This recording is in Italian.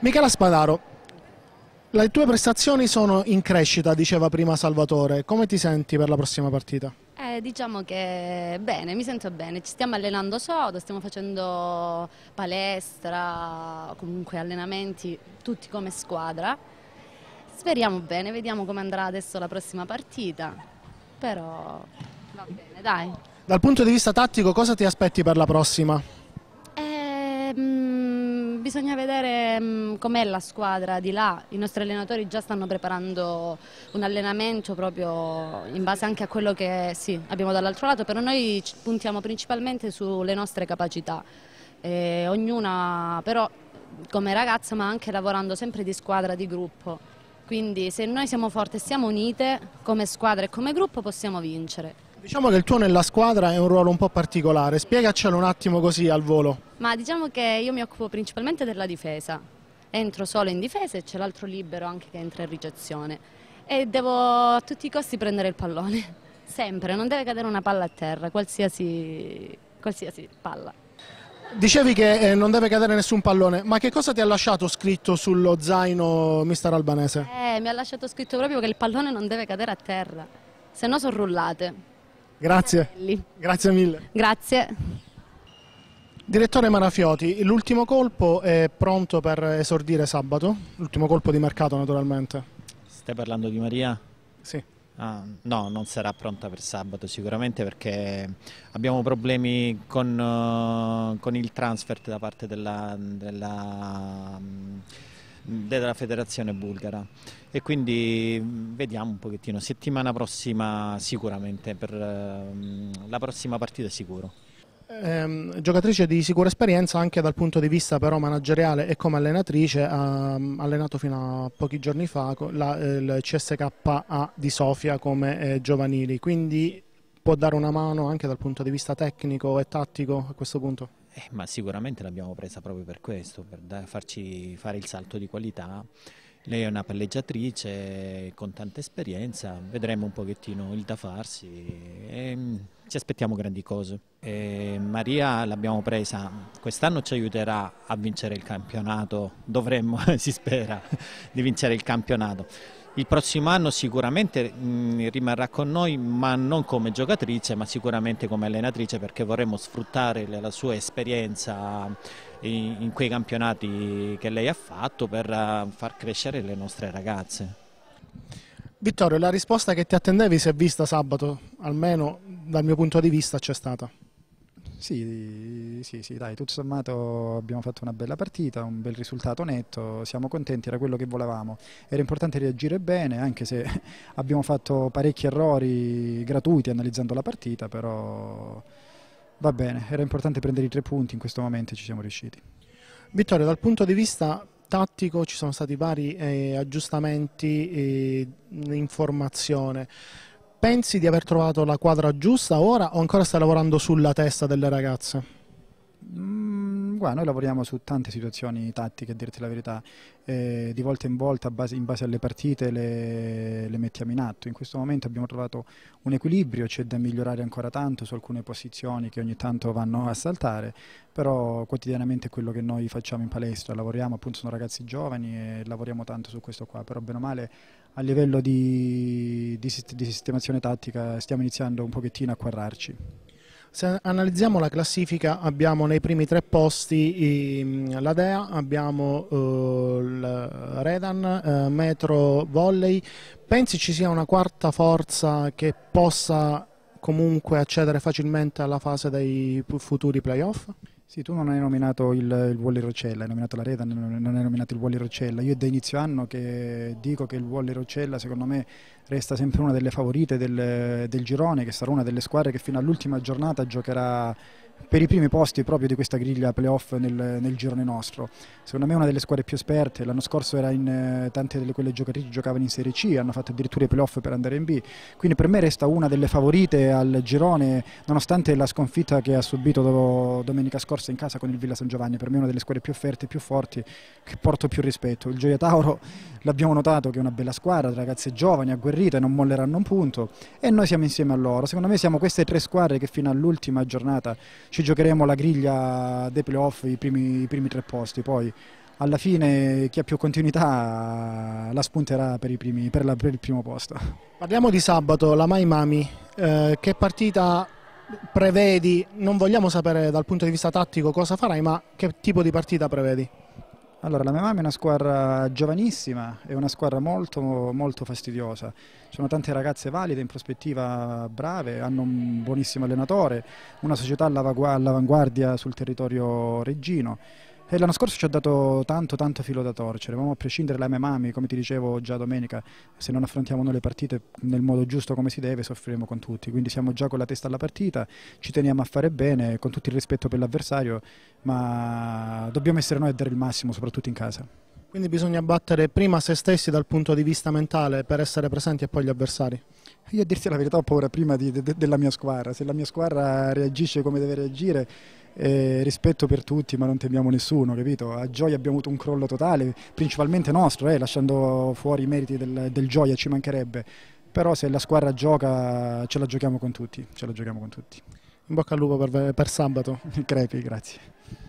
Michela Spadaro, le tue prestazioni sono in crescita, diceva prima Salvatore. Come ti senti per la prossima partita? Eh, diciamo che bene, mi sento bene, ci stiamo allenando sodo, stiamo facendo palestra, comunque allenamenti tutti come squadra. Speriamo bene, vediamo come andrà adesso la prossima partita, però va bene, dai. Dal punto di vista tattico cosa ti aspetti per la prossima? bisogna vedere mm, com'è la squadra di là, i nostri allenatori già stanno preparando un allenamento proprio in base anche a quello che sì, abbiamo dall'altro lato, però noi puntiamo principalmente sulle nostre capacità, e ognuna però come ragazza ma anche lavorando sempre di squadra, di gruppo, quindi se noi siamo forti e siamo unite come squadra e come gruppo possiamo vincere. Diciamo che il tuo nella squadra è un ruolo un po' particolare, spiegacelo un attimo così al volo. Ma diciamo che io mi occupo principalmente della difesa, entro solo in difesa e c'è l'altro libero anche che entra in ricezione e devo a tutti i costi prendere il pallone, sempre, non deve cadere una palla a terra, qualsiasi, qualsiasi palla. Dicevi che eh, non deve cadere nessun pallone, ma che cosa ti ha lasciato scritto sullo zaino mister albanese? Eh, mi ha lasciato scritto proprio che il pallone non deve cadere a terra, se no sono rullate. Grazie. Grazie mille. Grazie. Direttore Manafioti, l'ultimo colpo è pronto per esordire sabato? L'ultimo colpo di mercato naturalmente. Stai parlando di Maria? Sì. Ah, no, non sarà pronta per sabato sicuramente perché abbiamo problemi con, uh, con il transfert da parte della, della um, della federazione bulgara e quindi mm, vediamo un pochettino, settimana prossima sicuramente, per mm, la prossima partita sicuro. Eh, giocatrice di sicura esperienza anche dal punto di vista però manageriale e come allenatrice ha mm, allenato fino a pochi giorni fa la, il CSKA di Sofia come eh, giovanili quindi può dare una mano anche dal punto di vista tecnico e tattico a questo punto? Eh, ma sicuramente l'abbiamo presa proprio per questo, per farci fare il salto di qualità. Lei è una palleggiatrice con tanta esperienza, vedremo un pochettino il da farsi e mm, ci aspettiamo grandi cose. E Maria l'abbiamo presa, quest'anno ci aiuterà a vincere il campionato, dovremmo, si spera, di vincere il campionato il prossimo anno sicuramente mm, rimarrà con noi ma non come giocatrice ma sicuramente come allenatrice perché vorremmo sfruttare la sua esperienza in, quei campionati che lei ha fatto per eh, far crescere le nostre ragazze. Vittorio, la risposta che ti attendevi si è vista sabato, almeno dal mio punto di vista c'è stata. Sì, sì, sì, dai, tutto sommato abbiamo fatto una bella partita, un bel risultato netto, siamo contenti, era quello che volevamo. Era importante reagire bene, anche se abbiamo fatto parecchi errori gratuiti analizzando la partita, però va bene, era importante prendere i tre punti, in questo momento ci siamo riusciti. Vittorio, dal punto di vista tattico ci sono stati vari eh, aggiustamenti eh, in formazione pensi di aver trovato la quadra giusta ora o ancora stai lavorando sulla testa delle ragazze? Mm qua noi lavoriamo su tante situazioni tattiche, a dirti la verità, eh, di volta in volta base, in base alle partite le, le, mettiamo in atto. In questo momento abbiamo trovato un equilibrio, c'è da migliorare ancora tanto su alcune posizioni che ogni tanto vanno a saltare, però quotidianamente quello che noi facciamo in palestra, lavoriamo appunto, sono ragazzi giovani e lavoriamo tanto su questo qua, però bene o male a livello di, di, di sistemazione tattica stiamo iniziando un pochettino a quarrarci. Se analizziamo la classifica abbiamo nei primi tre posti ehm, la Dea, abbiamo eh, Redan, eh, Metro Volley. Pensi ci sia una quarta forza che possa comunque accedere facilmente alla fase dei futuri playoff? Sì, tu non hai nominato il, il Volley Roccella, hai nominato la Reda, non hai nominato il Wally Roccella. Io è da inizio anno che dico che il Wally Roccella secondo me resta sempre una delle favorite del, del girone, che sarà una delle squadre che fino all'ultima giornata giocherà per i primi posti proprio di questa griglia playoff nel, nel girone nostro. Secondo me è una delle squadre più esperte, l'anno scorso era in eh, tante delle quelle giocatrici giocavano in Serie C, hanno fatto addirittura i playoff per andare in B, quindi per me resta una delle favorite al girone, nonostante la sconfitta che ha subito do, domenica scorsa in casa con il Villa San Giovanni, per me è una delle squadre più offerte, più forti, che porto più rispetto. Il Gioia Tauro l'abbiamo notato che è una bella squadra, ragazze giovani, agguerrite, non molleranno un punto e noi siamo insieme a loro. Secondo me siamo queste tre squadre che fino all'ultima giornata ci giocheremo la griglia dei playoff i primi, i primi tre posti, poi alla fine chi ha più continuità la spunterà per, primi, per, la, per il primo posto. Parliamo di sabato, la Mai Mami, eh, che partita prevedi? Non vogliamo sapere dal punto di vista tattico cosa farai, ma che tipo di partita prevedi? Allora, la mia mamma è una squadra giovanissima, è una squadra molto, molto fastidiosa. Ci sono tante ragazze valide, in prospettiva brave, hanno un buonissimo allenatore, una società all'avanguardia sul territorio reggino. E l'anno scorso ci ha dato tanto, tanto filo da torcere. Eravamo a prescindere da Memami, come ti dicevo già domenica, se non affrontiamo noi le partite nel modo giusto come si deve, soffriremo con tutti. Quindi siamo già con la testa alla partita, ci teniamo a fare bene, con tutto il rispetto per l'avversario, ma dobbiamo essere noi a dare il massimo, soprattutto in casa. Quindi bisogna battere prima se stessi dal punto di vista mentale per essere presenti e poi gli avversari? Io a dirti la verità ho paura prima di, de, della mia squadra, se la mia squadra reagisce come deve reagire eh, rispetto per tutti ma non temiamo nessuno, capito? A Gioia abbiamo avuto un crollo totale, principalmente nostro, eh, lasciando fuori i meriti del, del Gioia, ci mancherebbe, però se la squadra gioca ce la giochiamo con tutti, ce la giochiamo con tutti. In bocca al lupo per, per sabato. Crepi, grazie.